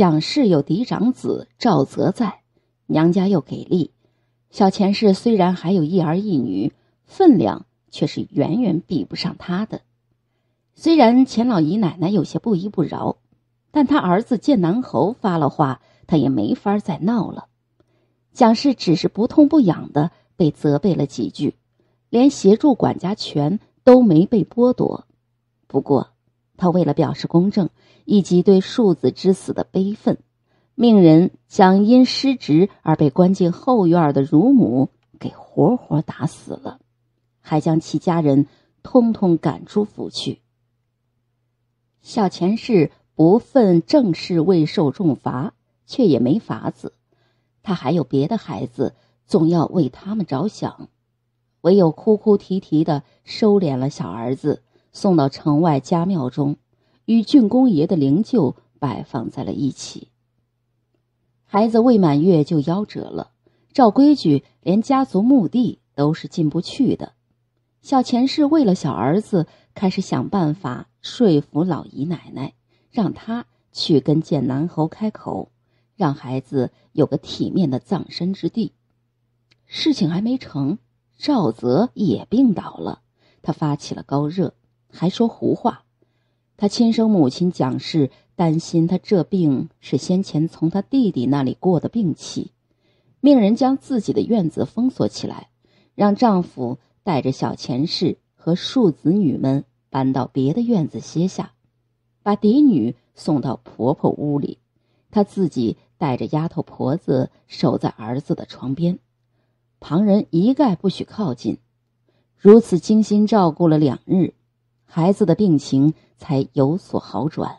蒋氏有嫡长子赵泽在，娘家又给力，小钱氏虽然还有一儿一女，分量却是远远比不上他的。虽然钱老姨奶奶有些不依不饶，但他儿子剑南侯发了话，他也没法再闹了。蒋氏只是不痛不痒的被责备了几句，连协助管家权都没被剥夺。不过他为了表示公正。以及对庶子之死的悲愤，命人将因失职而被关进后院的乳母给活活打死了，还将其家人通通赶出府去。小钱氏不忿正室未受重罚，却也没法子，他还有别的孩子，总要为他们着想，唯有哭哭啼啼的收敛了小儿子，送到城外家庙中。与郡公爷的灵柩摆放在了一起。孩子未满月就夭折了，照规矩，连家族墓地都是进不去的。小前世为了小儿子，开始想办法说服老姨奶奶，让他去跟建南侯开口，让孩子有个体面的葬身之地。事情还没成，赵泽也病倒了，他发起了高热，还说胡话。她亲生母亲蒋氏担心她这病是先前从她弟弟那里过的病气，命人将自己的院子封锁起来，让丈夫带着小钱氏和庶子女们搬到别的院子歇下，把嫡女送到婆婆屋里，她自己带着丫头婆子守在儿子的床边，旁人一概不许靠近。如此精心照顾了两日。孩子的病情才有所好转。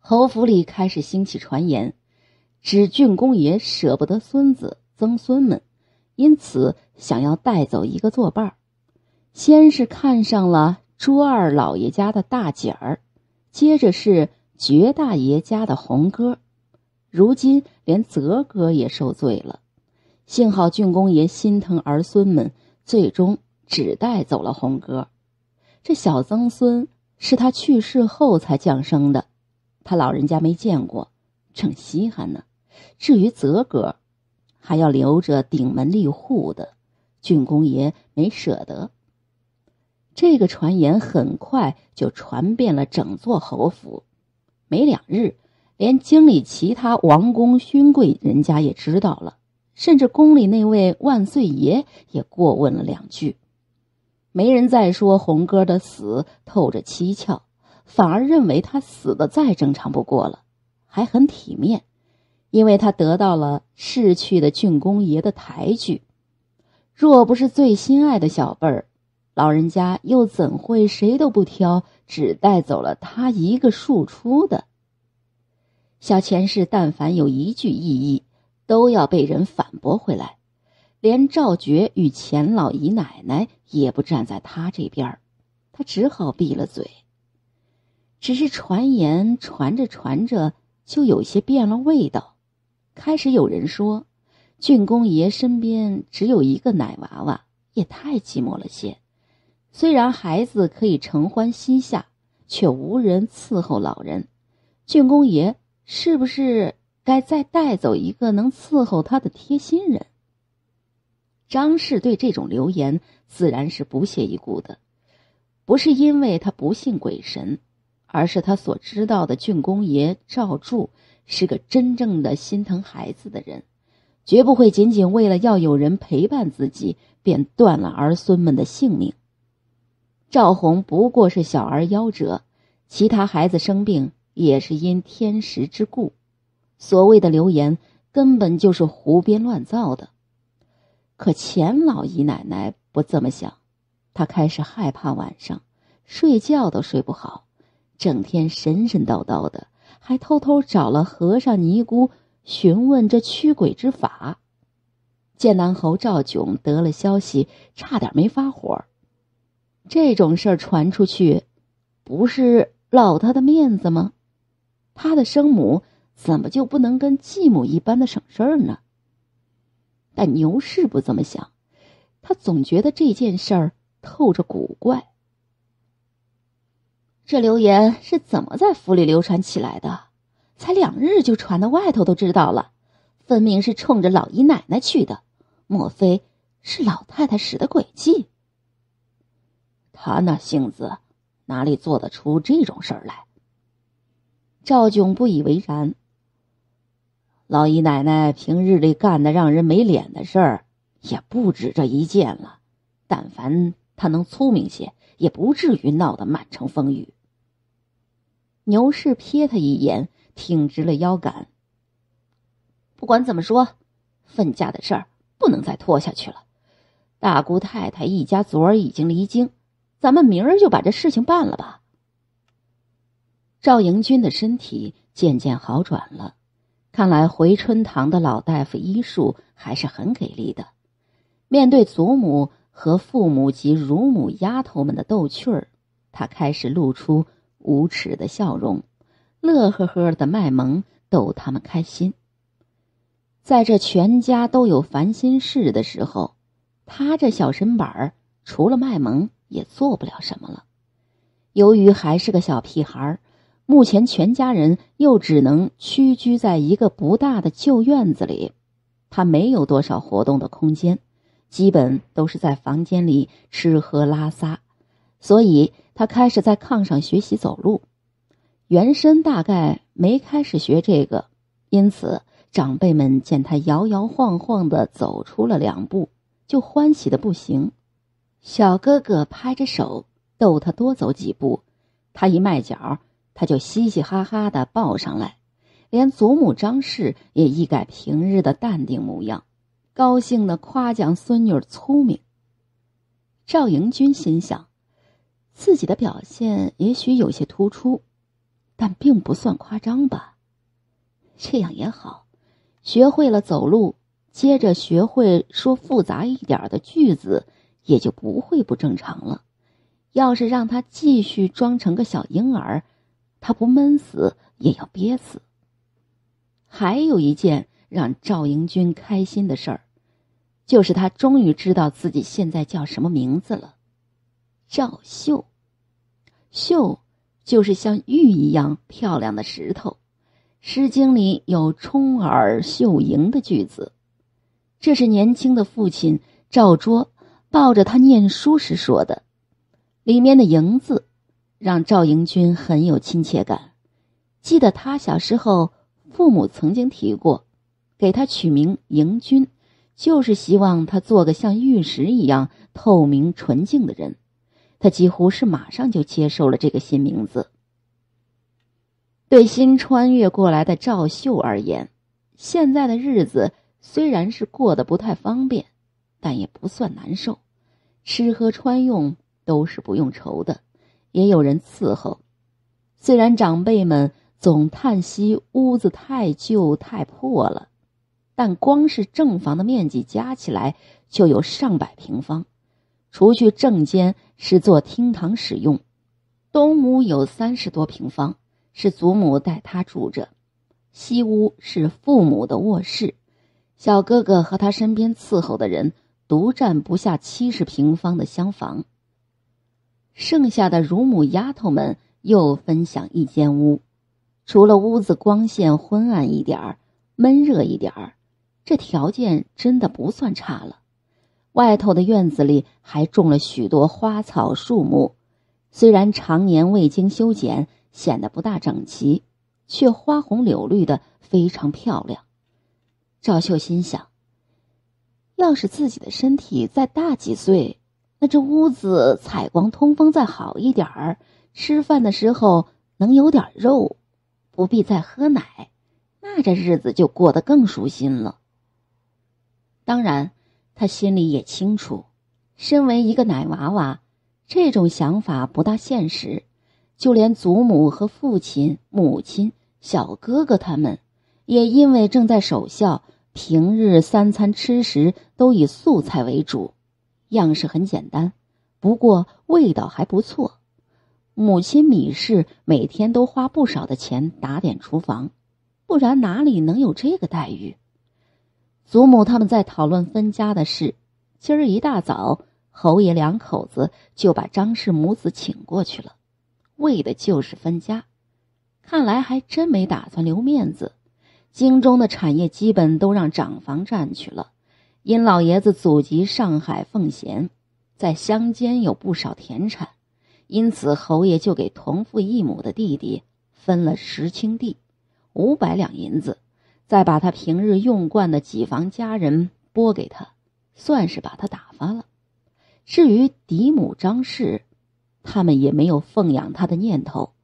侯府里开始兴起传言，指郡公爷舍不得孙子曾孙们，因此想要带走一个作伴儿。先是看上了朱二老爷家的大姐儿，接着是绝大爷家的红哥，如今连泽哥也受罪了。幸好郡公爷心疼儿孙们，最终只带走了红哥。这小曾孙是他去世后才降生的，他老人家没见过，正稀罕呢。至于泽哥，还要留着顶门立户的，郡公爷没舍得。这个传言很快就传遍了整座侯府，没两日，连京里其他王公勋贵人家也知道了，甚至宫里那位万岁爷也过问了两句。没人再说红哥的死透着蹊跷，反而认为他死的再正常不过了，还很体面，因为他得到了逝去的郡公爷的抬举。若不是最心爱的小辈儿，老人家又怎会谁都不挑，只带走了他一个庶出的？小前世但凡有一句异议，都要被人反驳回来。连赵觉与钱老姨奶奶也不站在他这边儿，他只好闭了嘴。只是传言传着传着就有些变了味道，开始有人说，郡公爷身边只有一个奶娃娃，也太寂寞了些。虽然孩子可以承欢膝下，却无人伺候老人。郡公爷是不是该再带走一个能伺候他的贴心人？张氏对这种流言自然是不屑一顾的，不是因为他不信鬼神，而是他所知道的郡公爷赵柱是个真正的心疼孩子的人，绝不会仅仅为了要有人陪伴自己便断了儿孙们的性命。赵红不过是小儿夭折，其他孩子生病也是因天时之故，所谓的流言根本就是胡编乱造的。可钱老姨奶奶不这么想，她开始害怕晚上，睡觉都睡不好，整天神神叨叨的，还偷偷找了和尚尼姑询问这驱鬼之法。剑南侯赵炯得了消息，差点没发火。这种事儿传出去，不是落他的面子吗？他的生母怎么就不能跟继母一般的省事儿呢？但牛氏不这么想，他总觉得这件事儿透着古怪。这流言是怎么在府里流传起来的？才两日就传到外头都知道了，分明是冲着老姨奶奶去的。莫非是老太太使的诡计？他那性子哪里做得出这种事儿来？赵炯不以为然。老姨奶奶平日里干的让人没脸的事儿，也不止这一件了。但凡她能聪明些，也不至于闹得满城风雨。牛氏瞥他一眼，挺直了腰杆。不管怎么说，分家的事儿不能再拖下去了。大姑太太一家昨儿已经离京，咱们明儿就把这事情办了吧。赵迎军的身体渐渐好转了。看来回春堂的老大夫医术还是很给力的。面对祖母和父母及乳母丫头们的逗趣儿，他开始露出无耻的笑容，乐呵呵的卖萌逗他们开心。在这全家都有烦心事的时候，他这小身板儿除了卖萌也做不了什么了。由于还是个小屁孩儿。目前全家人又只能屈居在一个不大的旧院子里，他没有多少活动的空间，基本都是在房间里吃喝拉撒，所以他开始在炕上学习走路。原身大概没开始学这个，因此长辈们见他摇摇晃晃地走出了两步，就欢喜的不行，小哥哥拍着手逗他多走几步，他一迈脚。他就嘻嘻哈哈的抱上来，连祖母张氏也一改平日的淡定模样，高兴的夸奖孙女聪明。赵迎君心想，自己的表现也许有些突出，但并不算夸张吧。这样也好，学会了走路，接着学会说复杂一点的句子，也就不会不正常了。要是让他继续装成个小婴儿，他不闷死也要憋死。还有一件让赵英军开心的事儿，就是他终于知道自己现在叫什么名字了——赵秀。秀，就是像玉一样漂亮的石头。《诗经》里有“充耳秀盈”的句子，这是年轻的父亲赵卓抱着他念书时说的，里面的“盈”字。让赵迎军很有亲切感。记得他小时候，父母曾经提过，给他取名迎军，就是希望他做个像玉石一样透明纯净的人。他几乎是马上就接受了这个新名字。对新穿越过来的赵秀而言，现在的日子虽然是过得不太方便，但也不算难受，吃喝穿用都是不用愁的。也有人伺候，虽然长辈们总叹息屋子太旧太破了，但光是正房的面积加起来就有上百平方。除去正间是做厅堂使用，东屋有三十多平方是祖母带他住着，西屋是父母的卧室，小哥哥和他身边伺候的人独占不下七十平方的厢房。剩下的乳母丫头们又分享一间屋，除了屋子光线昏暗一点儿、闷热一点儿，这条件真的不算差了。外头的院子里还种了许多花草树木，虽然常年未经修剪，显得不大整齐，却花红柳绿的，非常漂亮。赵秀心想，要是自己的身体再大几岁。那这屋子采光通风再好一点儿，吃饭的时候能有点肉，不必再喝奶，那这日子就过得更舒心了。当然，他心里也清楚，身为一个奶娃娃，这种想法不大现实。就连祖母和父亲、母亲、小哥哥他们，也因为正在守孝，平日三餐吃食都以素菜为主。样式很简单，不过味道还不错。母亲米氏每天都花不少的钱打点厨房，不然哪里能有这个待遇？祖母他们在讨论分家的事，今儿一大早，侯爷两口子就把张氏母子请过去了，为的就是分家。看来还真没打算留面子，京中的产业基本都让长房占去了。因老爷子祖籍上海奉贤，在乡间有不少田产，因此侯爷就给同父异母的弟弟分了十顷地，五百两银子，再把他平日用惯的几房家人拨给他，算是把他打发了。至于嫡母张氏，他们也没有奉养他的念头，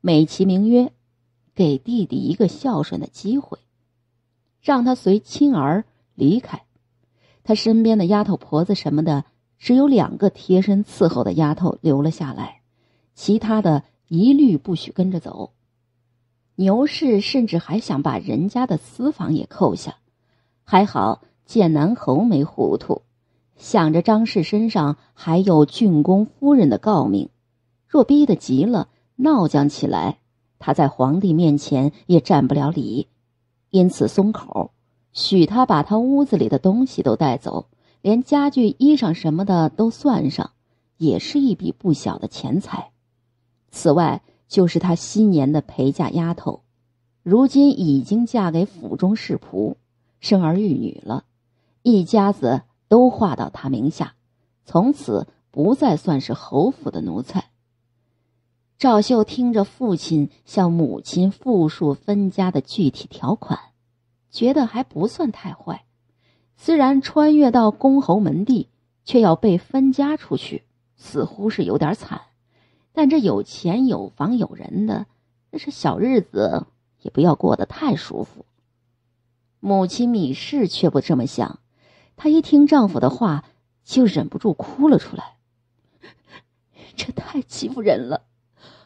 美其名曰，给弟弟一个孝顺的机会，让他随亲儿离开。他身边的丫头婆子什么的，只有两个贴身伺候的丫头留了下来，其他的一律不许跟着走。牛氏甚至还想把人家的私房也扣下，还好剑南侯没糊涂，想着张氏身上还有郡公夫人的诰命，若逼得急了闹将起来，他在皇帝面前也占不了理，因此松口。许他把他屋子里的东西都带走，连家具、衣裳什么的都算上，也是一笔不小的钱财。此外，就是他新年的陪嫁丫头，如今已经嫁给府中侍仆，生儿育女了，一家子都划到他名下，从此不再算是侯府的奴才。赵秀听着父亲向母亲复述分家的具体条款。觉得还不算太坏，虽然穿越到公侯门第，却要被分家出去，似乎是有点惨。但这有钱有房有人的，那是小日子，也不要过得太舒服。母亲米氏却不这么想，她一听丈夫的话，就忍不住哭了出来。这太欺负人了，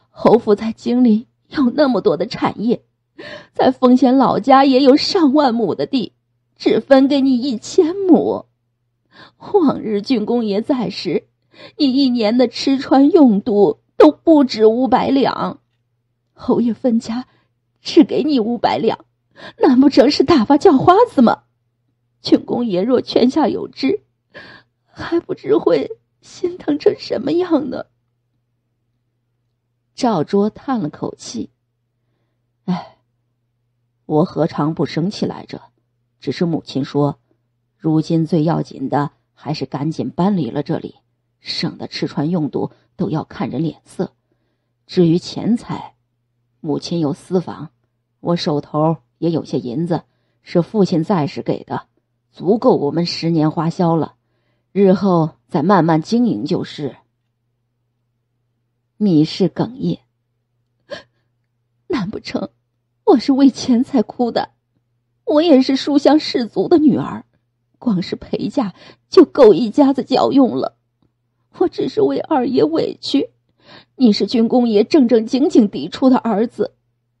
侯府在京里有那么多的产业。在奉贤老家也有上万亩的地，只分给你一千亩。往日郡公爷在时，你一年的吃穿用度都不止五百两。侯爷分家，只给你五百两，难不成是打发叫花子吗？郡公爷若泉下有知，还不知会心疼成什么样呢？赵卓叹了口气。我何尝不生气来着？只是母亲说，如今最要紧的还是赶紧搬离了这里，省得吃穿用度都要看人脸色。至于钱财，母亲有私房，我手头也有些银子，是父亲在时给的，足够我们十年花销了，日后再慢慢经营就是。米氏哽咽，难不成？我是为钱才哭的，我也是书香世族的女儿，光是陪嫁就够一家子脚用了。我只是为二爷委屈。你是郡公爷正正经经嫡出的儿子，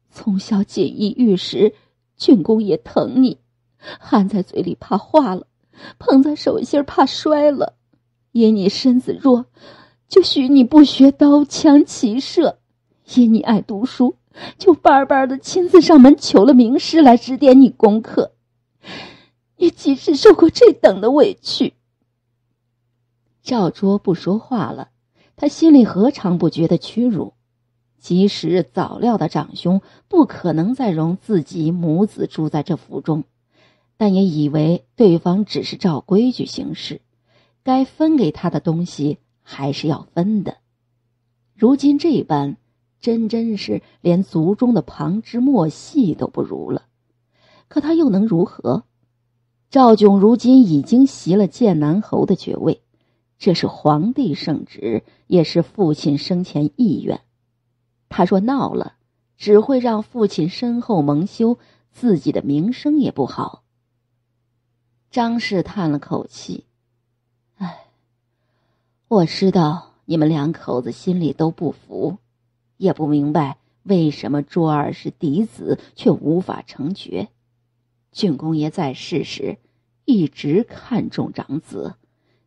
从小锦衣玉食，郡公爷疼你，含在嘴里怕化了，捧在手心怕摔了。因你身子弱，就许你不学刀枪骑射，因你爱读书。就巴巴的亲自上门求了名师来指点你功课，你几时受过这等的委屈。赵卓不说话了，他心里何尝不觉得屈辱？即使早料到长兄不可能再容自己母子住在这府中，但也以为对方只是照规矩行事，该分给他的东西还是要分的。如今这般。真真是连族中的旁枝末细都不如了，可他又能如何？赵炯如今已经袭了剑南侯的爵位，这是皇帝圣旨，也是父亲生前意愿。他若闹了，只会让父亲身后蒙羞，自己的名声也不好。张氏叹了口气：“哎，我知道你们两口子心里都不服。”也不明白为什么卓儿是嫡子却无法成爵。郡公爷在世时，一直看重长子。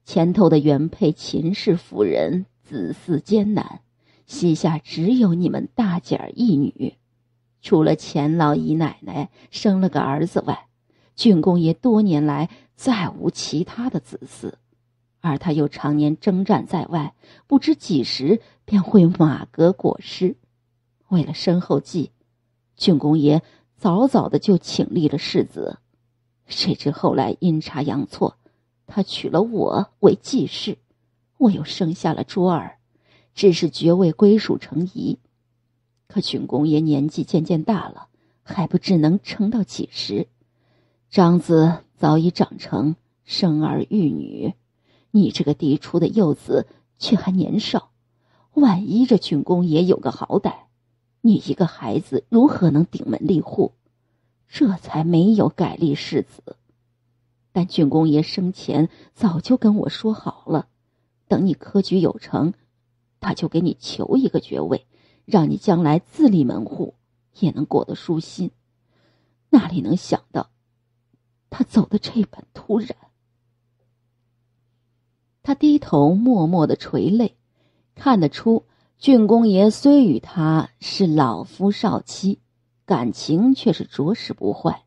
前头的原配秦氏夫人子嗣艰难，膝下只有你们大姐儿一女。除了钱老姨奶奶生了个儿子外，郡公爷多年来再无其他的子嗣。而他又常年征战在外，不知几时便会马革裹尸。为了身后计，郡公爷早早的就请立了世子。谁知后来阴差阳错，他娶了我为继室，我又生下了卓儿。只是爵位归属成疑。可郡公爷年纪渐渐大了，还不知能撑到几时。长子早已长成，生儿育女。你这个嫡出的幼子，却还年少，万一这郡公爷有个好歹，你一个孩子如何能顶门立户？这才没有改立世子。但郡公爷生前早就跟我说好了，等你科举有成，他就给你求一个爵位，让你将来自立门户，也能过得舒心。哪里能想到，他走的这般突然。他低头默默的垂泪，看得出郡公爷虽与他是老夫少妻，感情却是着实不坏。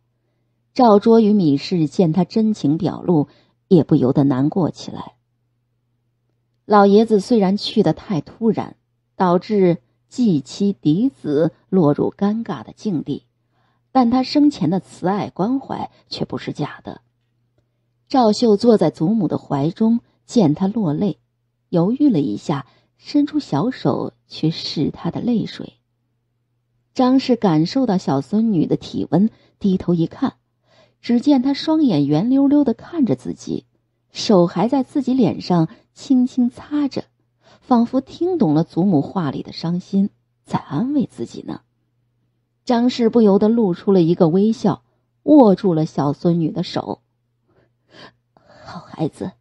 赵卓与米氏见他真情表露，也不由得难过起来。老爷子虽然去得太突然，导致继妻嫡子落入尴尬的境地，但他生前的慈爱关怀却不是假的。赵秀坐在祖母的怀中。见他落泪，犹豫了一下，伸出小手去拭他的泪水。张氏感受到小孙女的体温，低头一看，只见她双眼圆溜溜的看着自己，手还在自己脸上轻轻擦着，仿佛听懂了祖母话里的伤心，在安慰自己呢。张氏不由得露出了一个微笑，握住了小孙女的手。好孩子。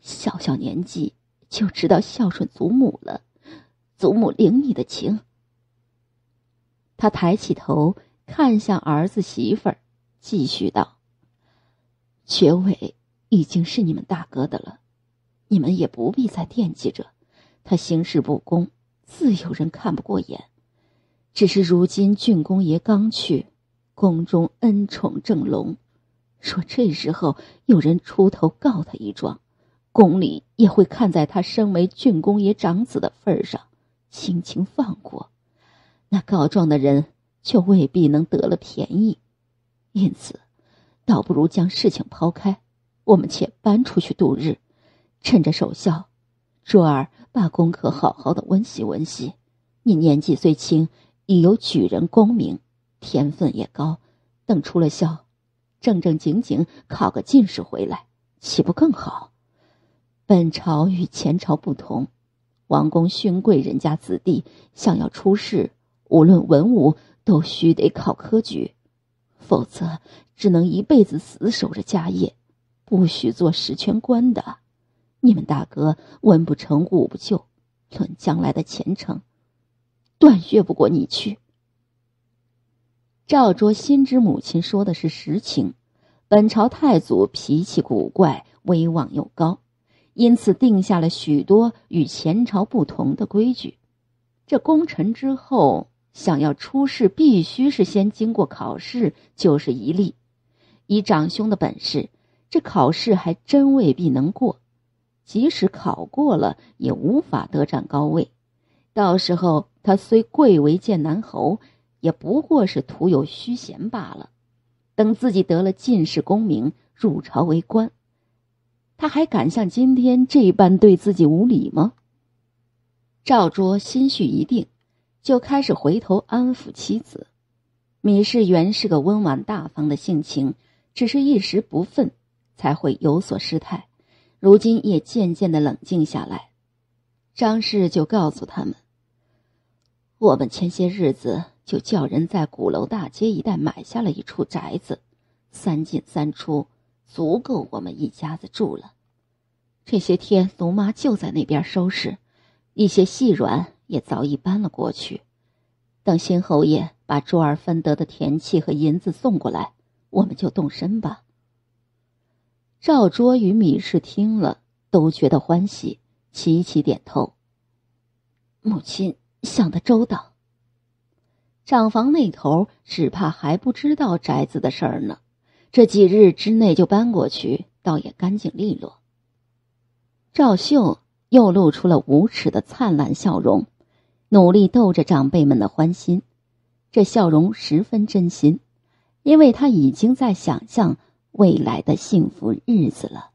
小小年纪就知道孝顺祖母了，祖母领你的情。他抬起头看向儿子媳妇儿，继续道：“爵伟已经是你们大哥的了，你们也不必再惦记着。他行事不公，自有人看不过眼。只是如今郡公爷刚去，宫中恩宠正隆，说这时候有人出头告他一状，宫里也会看在他身为郡公爷长子的份上，轻轻放过。那告状的人却未必能得了便宜，因此，倒不如将事情抛开。我们且搬出去度日，趁着守孝，珠儿把功课好好的温习温习。你年纪虽轻，已有举人功名，天分也高，等出了校，正正经经考个进士回来，岂不更好？本朝与前朝不同，王公勋贵人家子弟想要出仕，无论文武，都须得考科举，否则只能一辈子死守着家业，不许做实权官的。你们大哥文不成武不就，论将来的前程，断越不过你去。赵卓心知母亲说的是实情，本朝太祖脾气古怪，威望又高。因此定下了许多与前朝不同的规矩。这功臣之后想要出仕，必须是先经过考试，就是一例。以长兄的本事，这考试还真未必能过。即使考过了，也无法得占高位。到时候他虽贵为剑南侯，也不过是徒有虚衔罢了。等自己得了进士功名，入朝为官。他还敢像今天这般对自己无礼吗？赵卓心绪一定，就开始回头安抚妻子。米氏原是个温婉大方的性情，只是一时不忿才会有所失态，如今也渐渐的冷静下来。张氏就告诉他们：“我们前些日子就叫人在鼓楼大街一带买下了一处宅子，三进三出。”足够我们一家子住了。这些天，龙妈就在那边收拾，一些细软也早已搬了过去。等新侯爷把珠儿分得的田契和银子送过来，我们就动身吧。赵卓与米氏听了都觉得欢喜，齐齐点头。母亲想得周到。长房那头只怕还不知道宅子的事儿呢。这几日之内就搬过去，倒也干净利落。赵秀又露出了无耻的灿烂笑容，努力逗着长辈们的欢心。这笑容十分真心，因为他已经在想象未来的幸福日子了。